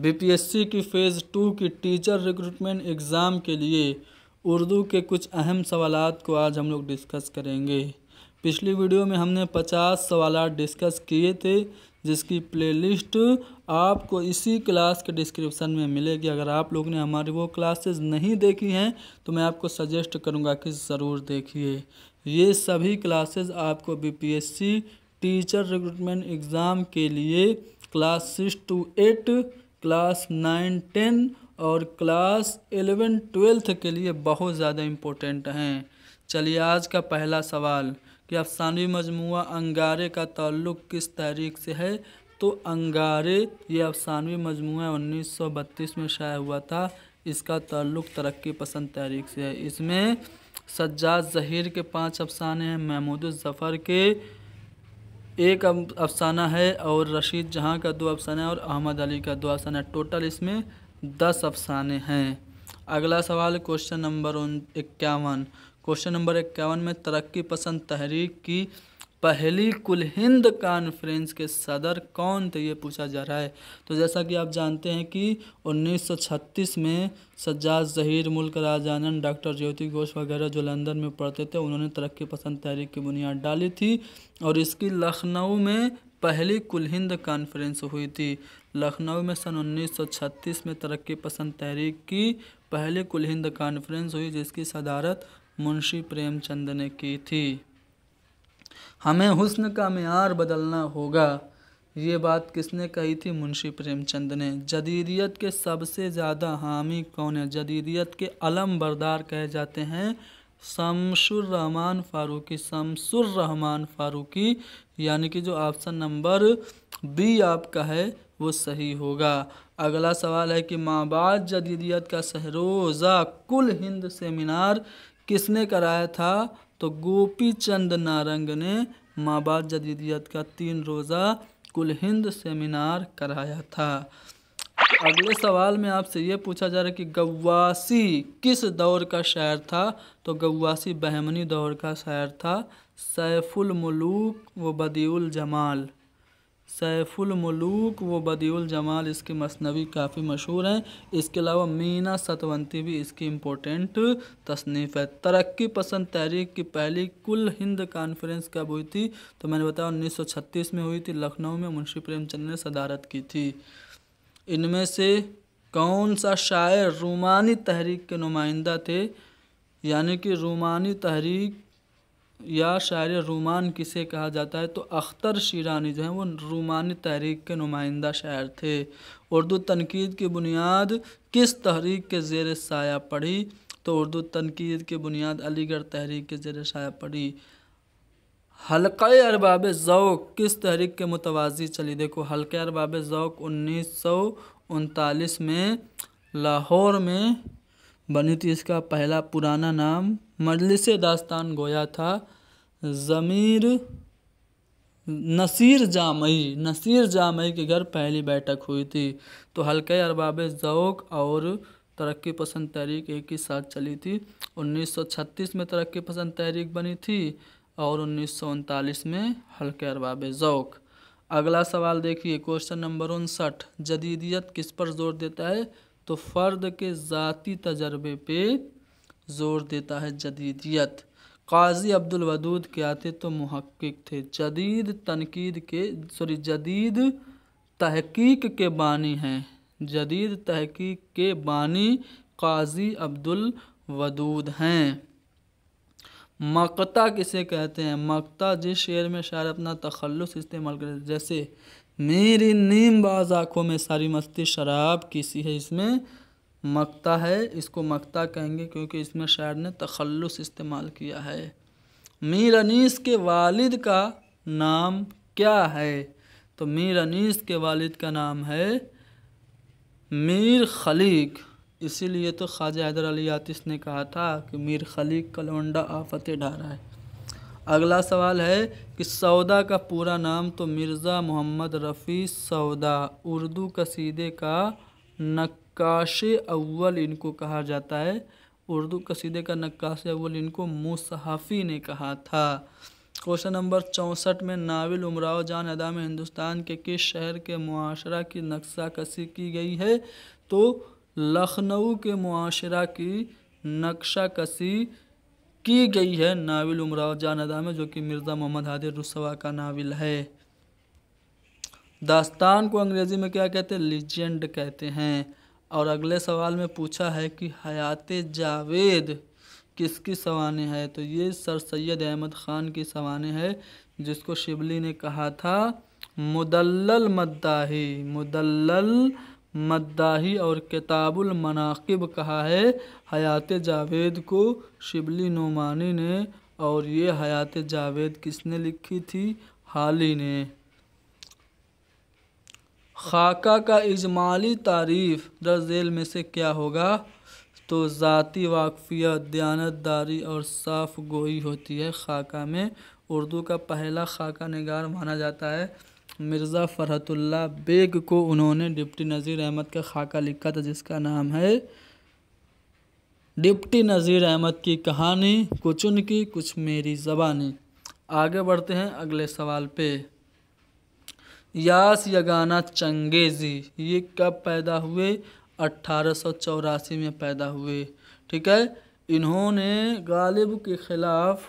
BPSC की phase two की teacher recruitment exam के लिए उर्दू के कुछ अहम सवाल को आज हम लोग डिस्कस करेंगे पिछली वीडियो में हमने 50 सवाल डिस्कस किए थे जिसकी प्लेलिस्ट आपको इसी क्लास के डिस्क्रिप्शन में मिलेगी अगर आप लोग ने हमारी वो क्लासेस नहीं देखी हैं तो मैं आपको सजेस्ट करूंगा कि ज़रूर देखिए ये सभी क्लासेस आपको बीपीएससी टीचर रिक्रूटमेंट एग्ज़ाम के लिए class six to eight class nine ten और क्लास एलेवन ट्वेल्थ के लिए बहुत ज़्यादा इम्पोर्टेंट हैं चलिए आज का पहला सवाल कि अफसानवी मजमू अंगारे का ताल्लुक़ किस तारीख से है तो अंगारे ये अफसानवी मजमू बत्तीस में शाया हुआ था इसका ताल्लुक़ तरक्की पसंद तारीख से है इसमें सज्जाद जहीर के पांच अफसाने हैं महमूद ज़फ़र के एक अफसाना है और रशीद जहाँ का दो अफसाना है और अहमद अली का दो अफसाना है टोटल इसमें दस अफसाने हैं अगला सवाल क्वेश्चन नंबर इक्यावन क्वेश्चन नंबर इक्यावन में तरक्की पसंद तहरीक की पहली कुल हिंद कॉन्फ्रेंस के सदर कौन थे ये पूछा जा रहा है तो जैसा कि आप जानते हैं कि 1936 में सज्जाद जहीर मुल्क राजानंद डॉक्टर ज्योति घोष वगैरह जो लंदन में पढ़ते थे उन्होंने तरक्की पसंद तहरीक की बुनियाद डाली थी और इसकी लखनऊ में पहली कुल हिंद कॉन्फ्रेंस हुई थी लखनऊ में सन 1936 में तरक्की पसंद तहरीक की पहली कुल हिंद कॉन्फ्रेंस हुई जिसकी सदारत मुंशी प्रेमचंद ने की थी हमें हुस्न का मैार बदलना होगा ये बात किसने कही थी मुंशी प्रेमचंद ने जदीदियत के सबसे ज़्यादा हामी कौन है जदीदियत के अलम बरदार कहे जाते हैं शमसुररहमान फ़ारूकी शमसुररहमान फ़ारूकी यानी कि जो ऑप्शन नंबर बी आपका है वो सही होगा अगला सवाल है कि माबाद जदीदियत का सहरोज़ा कुल हिंद सेमिनार किसने कराया था तो गोपी चंद नारंग ने माँ बाप जदीदियत का तीन रोज़ा कुल हिंद सेमिनार कराया था अगले सवाल में आपसे ये पूछा जा रहा है कि गवासी किस दौर का शायर था तो गवासी बहमनी दौर का शायर था सैफुल मलूक व बदीउल जमाल सैफुलमलूक व बदियुल जमाल इसके मसनवी काफ़ी मशहूर हैं इसके अलावा मीना सतवंती भी इसकी इम्पोर्टेंट तसनीफ़ है तरक्की पसंद तहरीक की पहली कुल हिंद कॉन्फ्रेंस कब हुई थी तो मैंने बताया 1936 में हुई थी लखनऊ में मुंशी प्रेमचंद ने सदारत की थी इनमें से कौन सा शायर रूमानी तहरीक के नुमाइंदा थे यानी कि रूमानी तहरीक या शायर रूमान किसे कहा जाता है तो अख्तर शीरानी जो है वो रूमानी तहरीक के नुमाइंदा शायर थे उर्दू तनकीद की बुनियाद किस तहरीक के जेर साया पढ़ी तो उर्दू तनकीद की बुनियाद अलीगढ़ तहरीक के जेर साया पढ़ी हल्के अरबाब ज़ौक किस तहरीक के मुतवाजी चली देखो हल्के अरबाब ज़ौक उन्नीस सौ उनतालीस में लाहौर में बनी थी इसका पहला पुराना नाम मजलिस दास्तान गोया था ज़मीर नसीर जामई नसीर जामई के घर पहली बैठक हुई थी तो हल्के अरबाब ज़ौक और तरक्की पसंद तहरीक एक ही साथ चली थी 1936 में तरक्की पसंद तहरीक बनी थी और उन्नीस में हल्के अरबाब ज़ौक अगला सवाल देखिए क्वेश्चन नंबर उनसठ जदीदियत किस पर जोर देता है तो फ़र्द के ज़ाती तजर्बे पे जोर देता है जदीदियत काजी अब्दुल वदूद के आते तो महक्क थे जदीद तनकीद के सॉरी जदीद तहकीक के बानी हैं जदीद तहकीक के बानी काजी अब्दुल वदूद हैं मकता किसे कहते हैं मकता जिस शेर में शायर अपना तखलस इस्तेमाल करते जैसे मेरी नीम बाज आँखों में सारी मस्ती शराब किसी है इसमें मक्ता है इसको मक्ता कहेंगे क्योंकि इसमें शायर ने तखल्लुस इस्तेमाल किया है मीर अनीस के वालिद का नाम क्या है तो मीर अनीस के वालिद का नाम है मीर खलीक इसीलिए तो ख्वाजा हैदर अली आतिश ने कहा था कि मीर खलीक कलवंडा आफत डारा है अगला सवाल है कि सौदा का पूरा नाम तो मिर्ज़ा मोहम्मद रफ़ी सौदा उर्दू कसीदे का नक नक्काश अव्वल इनको कहा जाता है उर्दू कसीदे का नक्काश अव्वल इनको मुसहाफ़ी ने कहा था क्वेश्चन नंबर चौंसठ में नाविल उमराव जान अदा में हिंदुस्तान के किस शहर के माशरा की नक्शा कसी की गई है तो लखनऊ के माशरा की नक्शा कसी की गई है नाविल उमराव जान अदा में जो कि मिर्ज़ा मोहम्मद हादिर रसवा का नाविल है दास्तान को अंग्रेज़ी में क्या कहते हैं लीजेंड कहते हैं और अगले सवाल में पूछा है कि हयात जावेद किसकी सवाने है तो ये सर सैद अहमद ख़ान की सवाने है जिसको शिबली ने कहा था मुदल मद्दाही मुदल्लल मद्दाही और किताबुल मनाकिब कहा है हयात जावेद को शिबली नुमानी ने और ये हयात जावेद किसने लिखी थी हाली ने खाका का इजमाली तारीफ़ दर झेल में से क्या होगा तो ज़ाती वाकफियत दयानतदारी और साफ गोई होती है खाका में उर्दू का पहला खाका नगार माना जाता है मिर्ज़ा फ़रहतुल्ला बेग को उन्होंने डिप्टी नज़ीर अहमद का खाका लिखा था जिसका नाम है डिप्टी नज़ीर अहमद की कहानी कुछ उनकी कुछ मेरी ज़बानी आगे बढ़ते हैं अगले सवाल पे यास यगाना चंगेजी ये कब पैदा हुए अट्ठारह में पैदा हुए ठीक है इन्होंने गालिब के ख़िलाफ़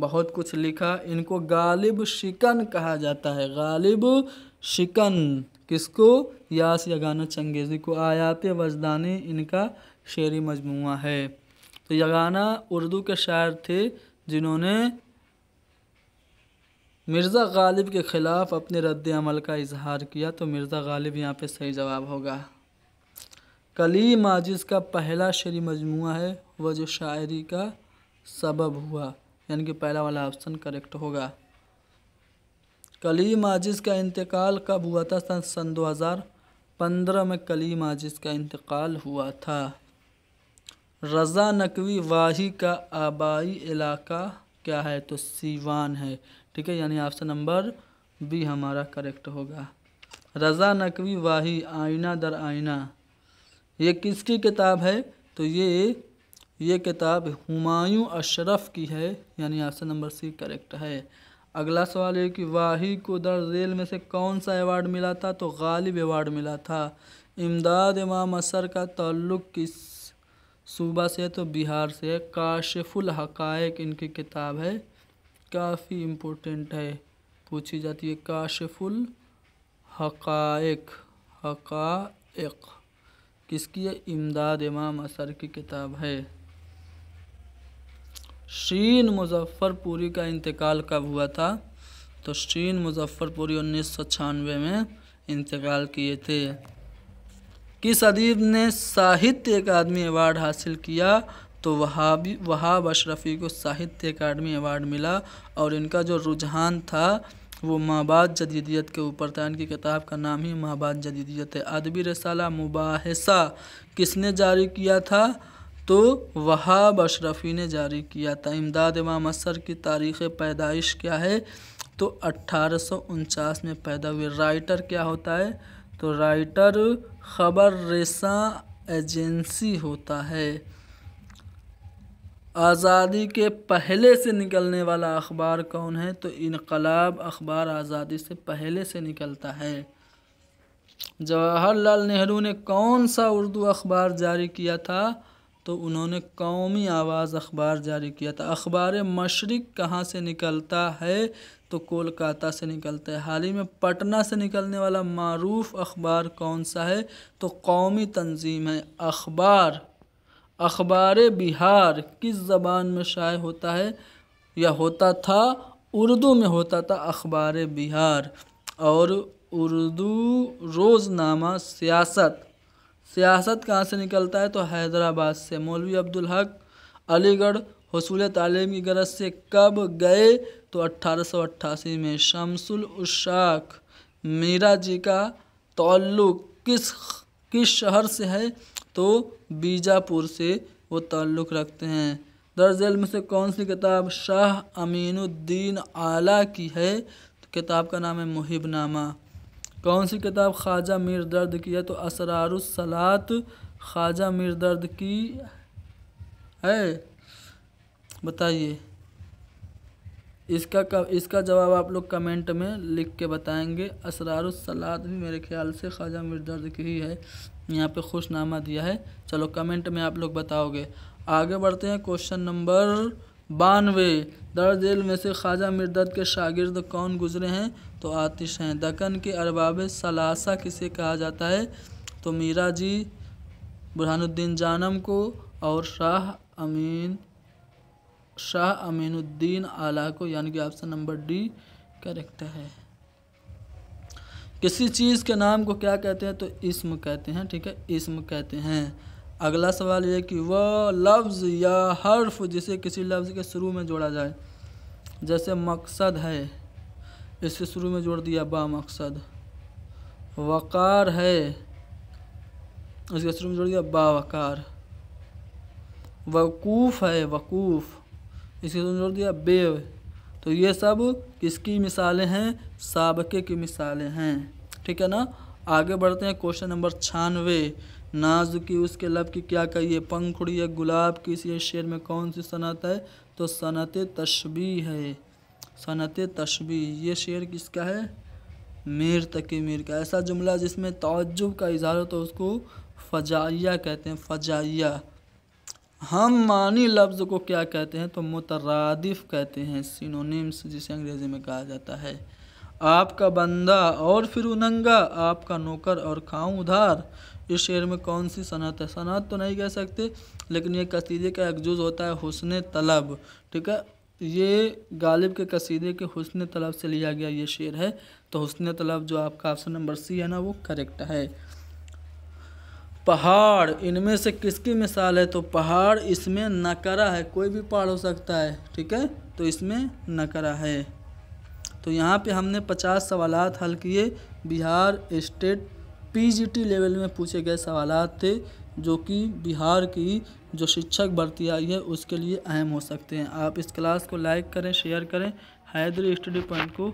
बहुत कुछ लिखा इनको गालिब शिकन कहा जाता है गालिब शिकन किसको यास यगाना चंगेज़ी को आयात वजदानी इनका शेरी मजमू है तो यगाना उर्दू के शायर थे जिन्होंने मिर्ज़ा गालिब के ख़िलाफ़ अपने रद्द अमल का इजहार किया तो मिर्ज़ा गालिब यहाँ पे सही जवाब होगा कली माजिज़ का पहला शरी मजमू है वह जो शायरी का सबब हुआ यानी कि पहला वाला ऑप्शन करेक्ट होगा कलीम आजिज़ का इंतकाल कब हुआ था सन सन दो हज़ार पंद्रह में कलीम आजिज़ का इंतकाल हुआ था रज़ा नकवी वाही का आबाई इलाका क्या है तो सीवान है ठीक है यानी ऑप्शन नंबर बी हमारा करेक्ट होगा रज़ा नकवी वाही आईना दर आईना ये किसकी किताब है तो ये ये किताब हुमायूं अशरफ की है यानी ऑप्शन नंबर सी करेक्ट है अगला सवाल है कि वाही को दर रेल में से कौन सा अवार्ड मिला था तो गालिब अवार्ड मिला था इमदाद इमाम असर का ताल्लुक़ किस सूबा से है तो बिहार से है काशिफुल हकायक इनकी किताब है काफ़ी इम्पोर्टेंट है पूछी जाती है काशफुल हकाइक हकाइक किसकी है इमदाद इमाम असर की किताब है शीन मुजफ्फ़रपुरी का इंतकाल कब हुआ था तो शीन मुजफ्फ़रपुरी उन्नीस सौ छियानवे में इंतकाल किए थे किस अदीब ने साहित्य अकादमी अवार्ड हासिल किया तो वहाबी वहाब अशरफ़ी को साहित्य अकादमी अवार्ड मिला और इनका जो रुझान था वो माबाद जदीदियत के ऊपर था इनकी किताब का नाम ही माबाद जदीदियत है अदबी रसाला मुबाहसा किसने जारी किया था तो वहाब अशरफ़ी ने जारी किया था इमदाद इमाम असर की तारीख़ पैदाइश क्या है तो अट्ठारह में पैदा हुए राइटर क्या होता है तो राइटर ख़बर रेसा एजेंसी होता है आज़ादी के पहले से निकलने वाला अखबार कौन है तो इनकलाब अखबार आज़ादी से पहले से निकलता है जवाहरलाल नेहरू ने कौन सा उर्दू अखबार जारी किया था तो उन्होंने कौमी आवाज़ अखबार जारी किया था अखबार मशरक़ कहाँ से निकलता है तो कोलकाता से निकलता है हाल ही में पटना से निकलने वाला मरूफ अखबार कौन सा है तो कौमी तंजीम है अखबार अखबार बिहार किस ज़बान में शाये होता है या होता था उर्दू में होता था अखबार बिहार और उर्दू रोज़नामा सियासत सियासत कहाँ से निकलता है तो हैदराबाद से मौलवी अब्दुल हक अलीगढ़ हसूल तालीम की गरज से कब गए तो अट्ठारह में शमसुल उशाक मीरा जी का तल्लुक किस किस शहर से है तो बीजापुर से वो ताल्लुक़ रखते हैं दर्जल में से कौन सी किताब शाह अमीनुद्दीन आला की है तो किताब का नाम है मुहिबनामा कौन सी किताब ख्वाजा मीर दर्द की है तो असरारसलात ख्वाजा मीर दर्द की है बताइए इसका कब इसका जवाब आप लोग कमेंट में लिख के बताएंगे असरारसलाद भी मेरे ख्याल से ख्वाजा मिर्दर्द की ही है यहाँ पे खुशनामा दिया है चलो कमेंट में आप लोग बताओगे आगे बढ़ते हैं क्वेश्चन नंबर बानवे दर्ज में से ख्वाजा मिर्दत के शागिर्द कौन गुजरे हैं तो आतिश हैं दकन के अरबाब सलासा किसे कहा जाता है तो मीरा जी बुरहानुद्दीन जानम को और शाह अमीन शाह अमीनुद्दीन आला को यानी कि ऑप्शन नंबर डी करेक्ट है किसी चीज़ के नाम को क्या कहते हैं तो इसम कहते हैं ठीक है इसम कहते हैं अगला सवाल ये कि वह लफ्ज़ या हर्फ जिसे किसी लफ्ज़ के शुरू में जोड़ा जाए जैसे मकसद है इसके शुरू में जोड़ दिया बा मकसद वक़ार है इसके शुरू में जोड़ दिया वक़ार वकूफ़ है वकूफ़ इसके तो जोड़ दिया बेव तो ये सब किसकी मिसालें हैं सबके की मिसालें हैं ठीक है ना आगे बढ़ते हैं क्वेश्चन नंबर छानवे नाज की उसके लब की क्या कहिए पंखुड़ी या गुलाब की इस शेर में कौन सी सनत है तो सनत तशबी है सनत तशबी ये शेर किसका है मीर तकी मीर का ऐसा जुमला जिसमें तोजुब का इजहार हो तो उसको फजाइया कहते हैं फजाइया हम मानी लफ्ज़ को क्या कहते हैं तो मुतरदफ़ कहते हैं सिनोनिम्स जिसे अंग्रेज़ी में कहा जाता है आपका बंदा और फिर उनंगा आपका नौकर और खाऊं उधार इस शेर में कौन सी सनत है सनत तो नहीं कह सकते लेकिन ये कसीदे का एकजुज होता है हुसन तलब ठीक है ये गालिब के कसीदे के हुसन तलब से लिया गया ये शेर है तो हुसन तलब जो आपका ऑप्शन नंबर सी है ना वो करेक्ट है पहाड़ इनमें से किसकी मिसाल है तो पहाड़ इसमें नकरा है कोई भी पहाड़ हो सकता है ठीक है तो इसमें नकरा है तो यहाँ पे हमने पचास सवाल हल किए बिहार स्टेट पीजीटी लेवल में पूछे गए सवाल थे जो कि बिहार की जो शिक्षक भर्ती आई है उसके लिए अहम हो सकते हैं आप इस क्लास को लाइक करें शेयर करें हैदरी स्टडी पॉइंट को